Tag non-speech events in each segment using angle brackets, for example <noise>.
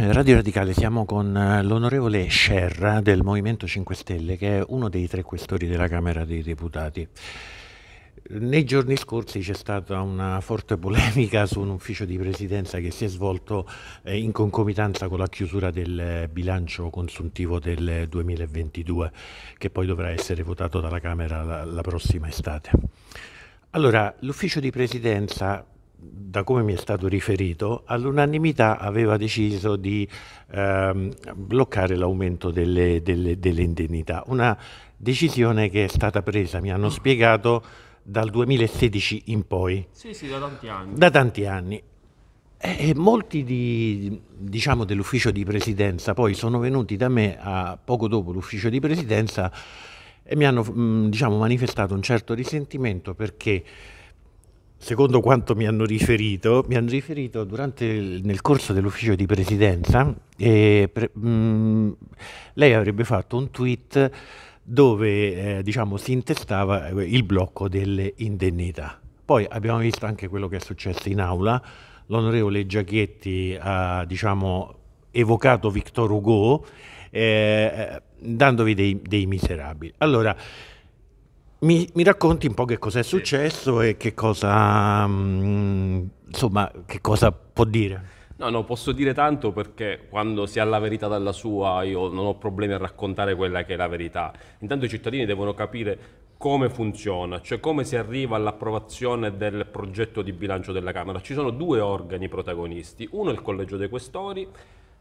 Eh, Radio Radicale, siamo con eh, l'onorevole Scerra del Movimento 5 Stelle, che è uno dei tre questori della Camera dei Deputati. Nei giorni scorsi c'è stata una forte polemica su un ufficio di presidenza che si è svolto eh, in concomitanza con la chiusura del bilancio consuntivo del 2022, che poi dovrà essere votato dalla Camera la, la prossima estate. Allora, l'ufficio di presidenza da come mi è stato riferito, all'unanimità aveva deciso di ehm, bloccare l'aumento delle, delle, delle indennità. Una decisione che è stata presa, mi hanno spiegato, dal 2016 in poi. Sì, sì, da tanti anni. Da tanti anni. E molti di, diciamo, dell'ufficio di presidenza poi sono venuti da me a, poco dopo l'ufficio di presidenza e mi hanno diciamo, manifestato un certo risentimento perché secondo quanto mi hanno riferito, mi hanno riferito durante il, nel corso dell'ufficio di presidenza, eh, pre, mh, mm, lei avrebbe fatto un tweet dove eh, diciamo, si intestava eh, il blocco delle indennità. Poi abbiamo visto anche quello che è successo in aula, l'onorevole Giachetti ha diciamo, evocato Victor Hugo eh, eh dandovi dei, dei miserabili. Allora, mi, mi, racconti un po' che cosa è successo e che cosa, mh, mm, insomma, che cosa può dire? No, no, posso dire tanto perché quando si ha la verità dalla sua io non ho problemi a raccontare quella che è la verità. Intanto i cittadini devono capire come funziona, cioè come si arriva all'approvazione del progetto di bilancio della Camera. Ci sono due organi protagonisti, uno è il Collegio dei Questori,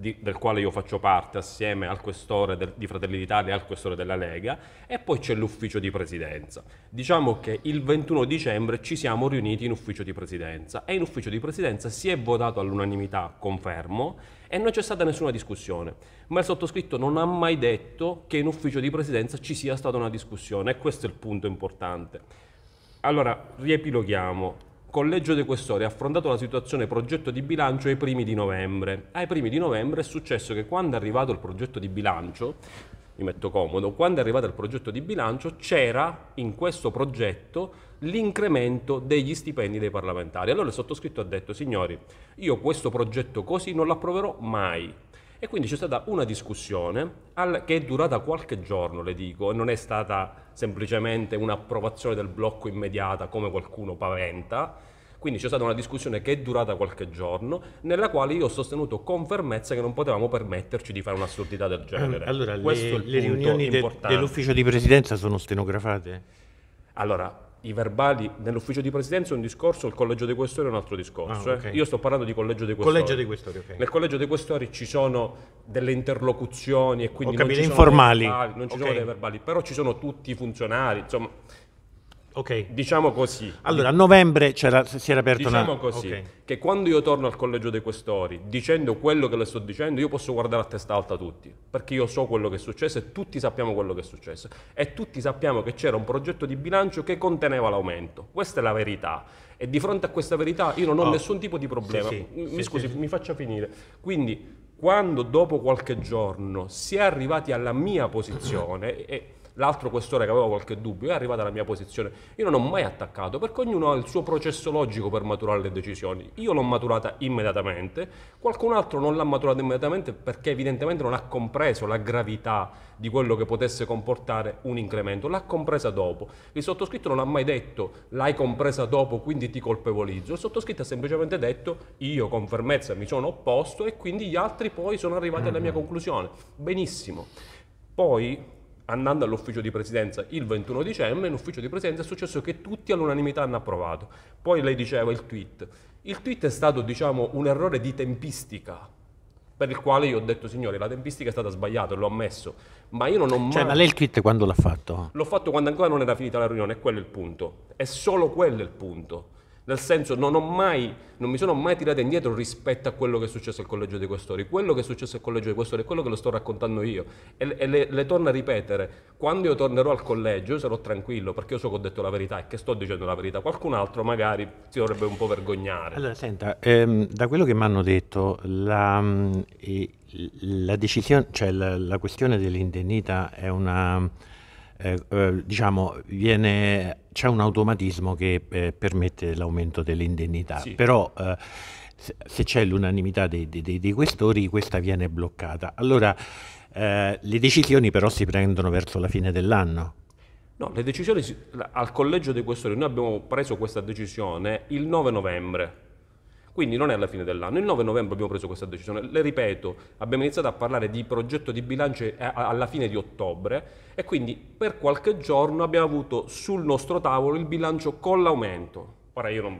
di, del quale io faccio parte assieme al questore del, di Fratelli d'Italia e al questore della Lega e poi c'è l'ufficio di presidenza. Diciamo che il 21 dicembre ci siamo riuniti in ufficio di presidenza e in ufficio di presidenza si è votato all'unanimità, confermo, e non c'è stata nessuna discussione. Ma il sottoscritto non ha mai detto che in ufficio di presidenza ci sia stata una discussione e questo è il punto importante. Allora, riepiloghiamo. Collegio dei Questori ha affrontato la situazione progetto di bilancio ai primi di novembre. Ai primi di novembre è successo che quando è arrivato il progetto di bilancio, mi metto comodo, quando è arrivato il progetto di bilancio c'era in questo progetto l'incremento degli stipendi dei parlamentari. Allora il sottoscritto ha detto, signori, io questo progetto così non l'approverò mai, e quindi c'è stata una discussione al, che è durata qualche giorno, le dico, non è stata semplicemente un'approvazione del blocco immediata come qualcuno paventa. Quindi c'è stata una discussione che è durata qualche giorno, nella quale io ho sostenuto con fermezza che non potevamo permetterci di fare un'assurdità del genere. Allora, Questo le, è il le riunioni de, dell'ufficio di presidenza sono stenografate? Allora, i verbali nell'ufficio di presidenza è un discorso, il collegio dei questori è un altro discorso. Ah, eh. okay. eh. Io sto parlando di collegio dei questori. Collegio dei questori okay. Nel collegio dei questori ci sono delle interlocuzioni e quindi capito, non ci, sono verbali, non ci okay. sono dei verbali, però ci sono tutti i funzionari, insomma Okay. Diciamo così. Allora, a novembre era, si era aperto Diciamo una... così, okay. che quando io torno al collegio dei questori, dicendo quello che le sto dicendo, io posso guardare a testa alta tutti, perché io so quello che è successo e tutti sappiamo quello che è successo. E tutti sappiamo che c'era un progetto di bilancio che conteneva l'aumento. Questa è la verità. E di fronte a questa verità io non ho oh. nessun tipo di problema. Sì, sì. Mi sì, scusi, mi faccia finire. Quindi, quando dopo qualche giorno si è arrivati alla mia posizione... e, l'altro questore che aveva qualche dubbio è arrivato alla mia posizione. Io non ho mai attaccato perché ognuno ha il suo processo logico per maturare le decisioni. Io l'ho maturata immediatamente, qualcun altro non l'ha maturata immediatamente perché evidentemente non ha compreso la gravità di quello che potesse comportare un incremento, l'ha compresa dopo. Il sottoscritto non ha mai detto l'hai compresa dopo, quindi ti colpevolizzo. Il sottoscritto ha semplicemente detto io con fermezza mi sono opposto e quindi gli altri poi sono arrivati alla mia conclusione. Benissimo. Poi andando all'ufficio di presidenza il 21 dicembre, in ufficio di presidenza è successo che tutti all'unanimità hanno approvato. Poi lei diceva il tweet. Il tweet è stato diciamo, un errore di tempistica, per il quale io ho detto signore la tempistica è stata sbagliata, l'ho ammesso, ma io non ho cioè, mai... Cioè ma lei il tweet quando l'ha fatto? L'ho fatto quando ancora non era finita la riunione, quello è il punto, è solo quello il punto. Nel senso, non, mai, non mi sono mai tirato indietro rispetto a quello che è successo al Collegio dei Questori. Quello che è successo al Collegio dei Questori è quello che lo sto raccontando io. E, e le, le, torno a ripetere. Quando io tornerò al collegio sarò tranquillo, perché io so che ho detto la verità e che sto dicendo la verità. Qualcun altro magari si dovrebbe un po' vergognare. Allora, senta, ehm, da quello che mi hanno detto, la, mm, la, decisione, cioè la, la questione dell'indennità è una eh, eh, diciamo, viene, c'è un automatismo che eh, permette l'aumento delle indennità, sì. però eh, se, se, c'è l'unanimità dei, dei, dei, questori questa viene bloccata. Allora eh, le decisioni però si prendono verso la fine dell'anno. No, le decisioni al collegio dei questori, noi abbiamo preso questa decisione il 9 novembre quindi non è alla fine dell'anno. Il 9 novembre abbiamo preso questa decisione. Le ripeto, abbiamo iniziato a parlare di progetto di bilancio eh, alla fine di ottobre e quindi per qualche giorno abbiamo avuto sul nostro tavolo il bilancio con l'aumento. Ora io non,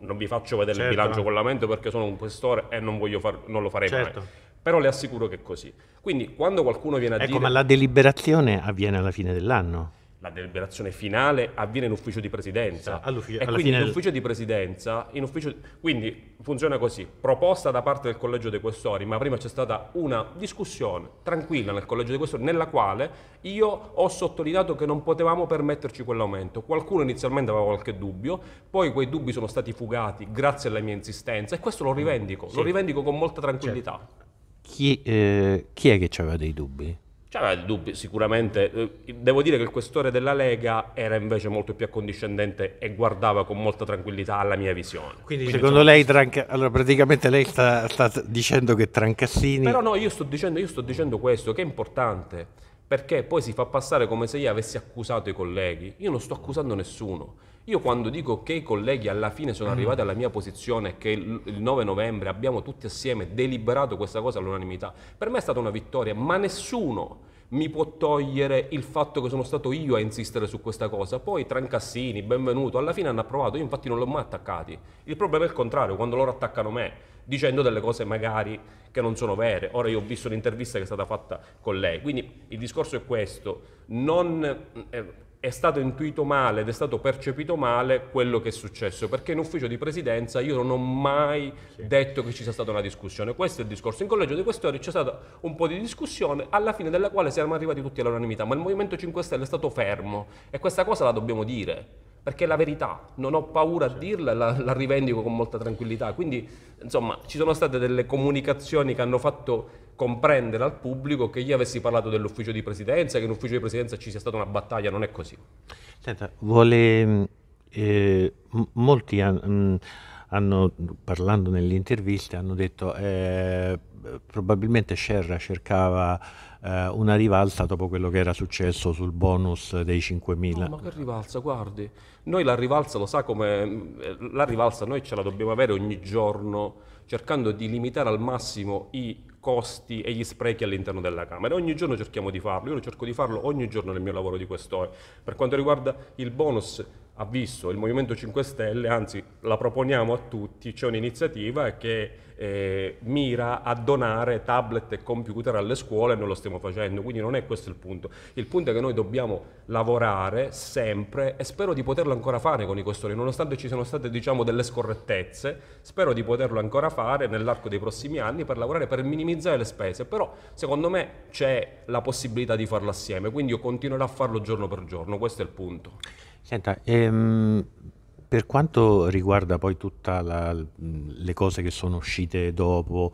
non vi faccio vedere certo. il bilancio con l'aumento perché sono un questore e non, far, non lo farei certo. mai però le assicuro che è così. Quindi quando qualcuno viene a ecco, dire... Ecco, ma la deliberazione avviene alla fine dell'anno la deliberazione finale avviene in ufficio di presidenza. Sì, e quindi in ufficio di presidenza, ufficio, quindi funziona così, proposta da parte del collegio dei questori, ma prima c'è stata una discussione tranquilla nel collegio dei questori nella quale io ho sottolineato che non potevamo permetterci quell'aumento. Qualcuno inizialmente aveva qualche dubbio, poi quei dubbi sono stati fugati grazie alla mia insistenza e questo lo rivendico, sì. lo rivendico con molta tranquillità. Certo. Chi, eh, chi è che aveva dei dubbi? C'era il dubbio, sicuramente. Eh, devo dire che il questore della Lega era invece molto più accondiscendente e guardava con molta tranquillità alla mia visione. Quindi, diciamo, secondo lei, tranca... allora, praticamente lei sta, sta, dicendo che Trancassini... Però no, io sto, dicendo, io sto dicendo questo, che è importante, perché poi si fa passare come se io avessi accusato i colleghi. Io non sto accusando nessuno. Io quando dico che i colleghi alla fine sono mm. arrivati alla mia posizione, che il 9 novembre abbiamo tutti assieme deliberato questa cosa all'unanimità, per me è stata una vittoria, ma nessuno mi può togliere il fatto che sono stato io a insistere su questa cosa. Poi Trancassini, benvenuto, alla fine hanno approvato, io infatti non l'ho mai attaccati. Il problema è il contrario, quando loro attaccano me dicendo delle cose magari che non sono vere. Ora io ho visto l'intervista che è stata fatta con lei, quindi il discorso è questo, non eh, è stato intuito male ed è stato percepito male quello che è successo, perché in ufficio di presidenza io non ho mai sì. detto che ci sia stata una discussione, questo è il discorso. In collegio dei questori c'è stata un po' di discussione, alla fine della quale siamo arrivati tutti all'unanimità, ma il Movimento 5 Stelle è stato fermo e questa cosa la dobbiamo dire perché è la verità, non ho paura a dirla e la, la, rivendico con molta tranquillità. Quindi, insomma, ci sono state delle comunicazioni che hanno fatto comprendere al pubblico che io avessi parlato dell'ufficio di presidenza, che in ufficio di presidenza ci sia stata una battaglia, non è così. Senta, vuole... Eh, molti hanno... Mm, hanno, parlando nelle interviste, hanno detto eh, probabilmente Sherra cercava eh, una rivalsa dopo quello che era successo sul bonus dei 5.000. No, ma che rivalsa, guardi, noi la rivalsa lo sa come, eh, la rivalsa noi ce la dobbiamo avere ogni giorno cercando di limitare al massimo i costi e gli sprechi all'interno della Camera. Ogni giorno cerchiamo di farlo, io cerco di farlo ogni giorno nel mio lavoro di quest'ora. Per quanto riguarda il bonus, ha visto il Movimento 5 Stelle, anzi la proponiamo a tutti, c'è un'iniziativa che eh, mira a donare tablet e computer alle scuole e non lo stiamo facendo, quindi non è questo il punto. Il punto è che noi dobbiamo lavorare sempre e spero di poterlo ancora fare con i costori, nonostante ci siano state diciamo, delle scorrettezze, spero di poterlo ancora fare nell'arco dei prossimi anni per lavorare per minimizzare le spese, però secondo me c'è la possibilità di farlo assieme, quindi io continuerò a farlo giorno per giorno, questo è il punto. Senta, ehm, per quanto riguarda poi tutte le cose che sono uscite dopo,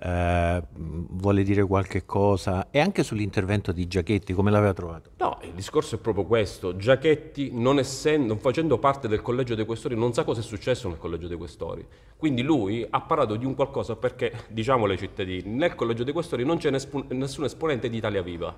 eh, vuole dire qualche cosa? E anche sull'intervento di Giachetti, come l'aveva trovato? No, il discorso è proprio questo. Giachetti, non, essendo, facendo parte del collegio dei questori, non sa cosa è successo nel collegio dei questori. Quindi lui ha parlato di un qualcosa perché, diciamolo ai cittadini, nel collegio dei questori non c'è nessun esponente di Italia Viva.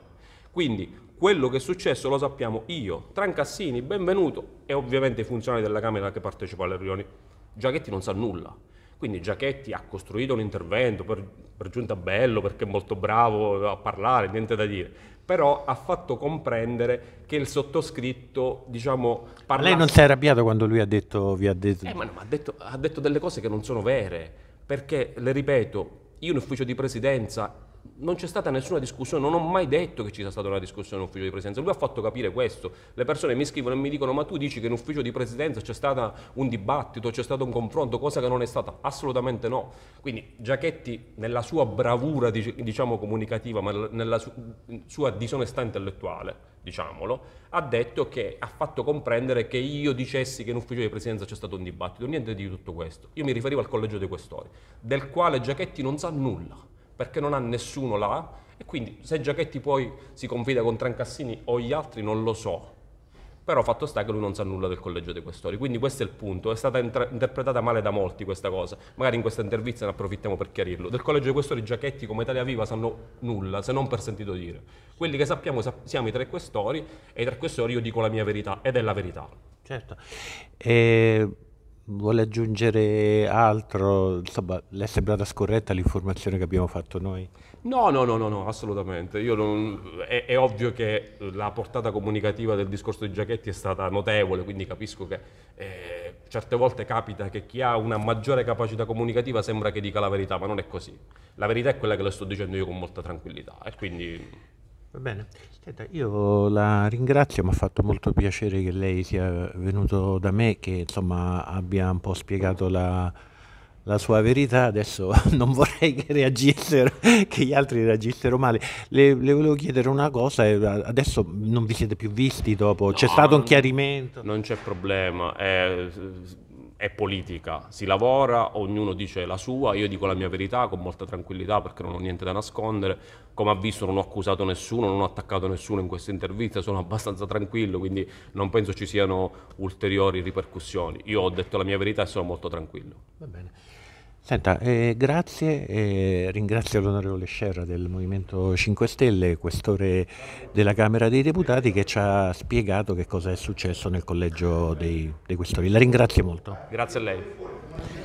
Quindi quello che è successo lo sappiamo io, Trancassini, benvenuto, e ovviamente i funzionari della Camera che partecipano alle riunioni. Giachetti non sa nulla. Quindi Giachetti ha costruito un intervento, per, per giunta bello, perché è molto bravo a parlare, niente da dire però ha fatto comprendere che il sottoscritto, diciamo, parlasse... Lei non si è arrabbiato quando lui ha detto... Vi ha detto... Eh, ma no, ma ha, detto, ha detto delle cose che non sono vere, perché, le ripeto, io in ufficio di presidenza non c'è stata nessuna discussione, non ho mai detto che ci sia stata una discussione in ufficio di presidenza, lui ha fatto capire questo, le persone mi scrivono e mi dicono ma tu dici che in ufficio di presidenza c'è stato un dibattito, c'è stato un confronto, cosa che non è stata, assolutamente no, quindi Giachetti nella sua bravura diciamo comunicativa ma nella sua disonestà intellettuale, diciamolo, ha detto che ha fatto comprendere che io dicessi che in ufficio di presidenza c'è stato un dibattito, niente di tutto questo, io mi riferivo al collegio dei questori, del quale Giachetti non sa nulla perché non ha nessuno là e quindi se Giachetti poi si confida con Trancassini o gli altri non lo so. Però fatto sta che lui non sa nulla del collegio dei questori, quindi questo è il punto, è stata inter- interpretata male da molti questa cosa, magari in questa intervista ne approfittiamo per chiarirlo. Del collegio dei questori Giachetti come Italia Viva sanno nulla, se non per sentito dire. Quelli che sappiamo sa- siamo i tre questori e i tre questori io dico la mia verità ed è la verità. Certo. E ehm, vuole aggiungere altro? Insomma, le è sembrata scorretta l'informazione che abbiamo fatto noi? No, no, no, no, no assolutamente. Non, è, è, ovvio che la portata comunicativa del discorso di Giachetti è stata notevole, quindi capisco che eh, certe volte capita che chi ha una maggiore capacità comunicativa sembra che dica la verità, ma non è così. La verità è quella che le sto dicendo io con molta tranquillità e quindi... Va bene, Senta, io la ringrazio, mi ha fatto molto piacere che lei sia venuto da me, che insomma abbia un po' spiegato la, la sua verità. Adesso <laughs> non vorrei che reagissero, che gli altri reagissero male. Le, le volevo chiedere una cosa, eh, adesso non vi siete più visti dopo, c'è stato un chiarimento? Non c'è problema. eh, è politica, si lavora, ognuno dice la sua, io dico la mia verità con molta tranquillità perché non ho niente da nascondere, come ha visto non ho accusato nessuno, non ho attaccato nessuno in questa intervista, sono abbastanza tranquillo, quindi non penso ci siano ulteriori ripercussioni. Io ho detto la mia verità e sono molto tranquillo. Va bene. Senta, eh, grazie, eh, ringrazio l'onorevole Scerra del Movimento 5 Stelle, questore della Camera dei Deputati, che ci ha spiegato che cosa è successo nel collegio dei, dei questori. La ringrazio molto. Grazie a lei.